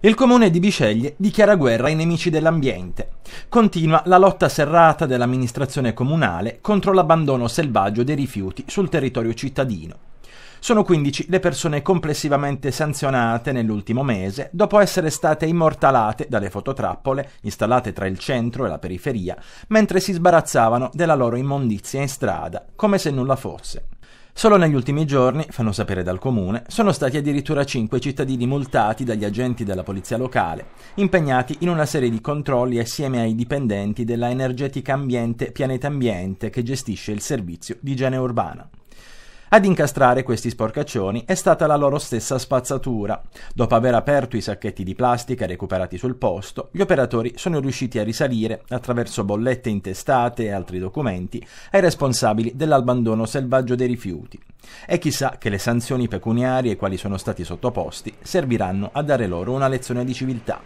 Il comune di Bisceglie dichiara guerra ai nemici dell'ambiente. Continua la lotta serrata dell'amministrazione comunale contro l'abbandono selvaggio dei rifiuti sul territorio cittadino. Sono 15 le persone complessivamente sanzionate nell'ultimo mese dopo essere state immortalate dalle fototrappole installate tra il centro e la periferia mentre si sbarazzavano della loro immondizia in strada, come se nulla fosse. Solo negli ultimi giorni, fanno sapere dal comune, sono stati addirittura cinque cittadini multati dagli agenti della polizia locale, impegnati in una serie di controlli assieme ai dipendenti della Energetica Ambiente Pianeta Ambiente che gestisce il servizio di igiene urbana. Ad incastrare questi sporcaccioni è stata la loro stessa spazzatura. Dopo aver aperto i sacchetti di plastica recuperati sul posto, gli operatori sono riusciti a risalire, attraverso bollette intestate e altri documenti, ai responsabili dell'abbandono selvaggio dei rifiuti. E chissà che le sanzioni pecuniarie quali sono stati sottoposti serviranno a dare loro una lezione di civiltà.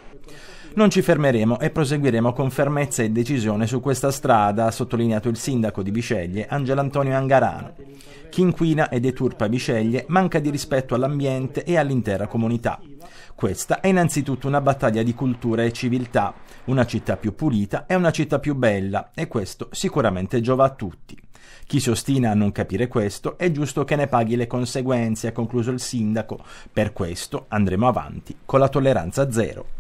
Non ci fermeremo e proseguiremo con fermezza e decisione su questa strada, ha sottolineato il sindaco di Biceglie Angelo Antonio Angarano. Chi inquina e deturpa viceglie manca di rispetto all'ambiente e all'intera comunità. Questa è innanzitutto una battaglia di cultura e civiltà, una città più pulita è una città più bella e questo sicuramente giova a tutti. Chi si ostina a non capire questo è giusto che ne paghi le conseguenze, ha concluso il sindaco. Per questo andremo avanti con la tolleranza zero.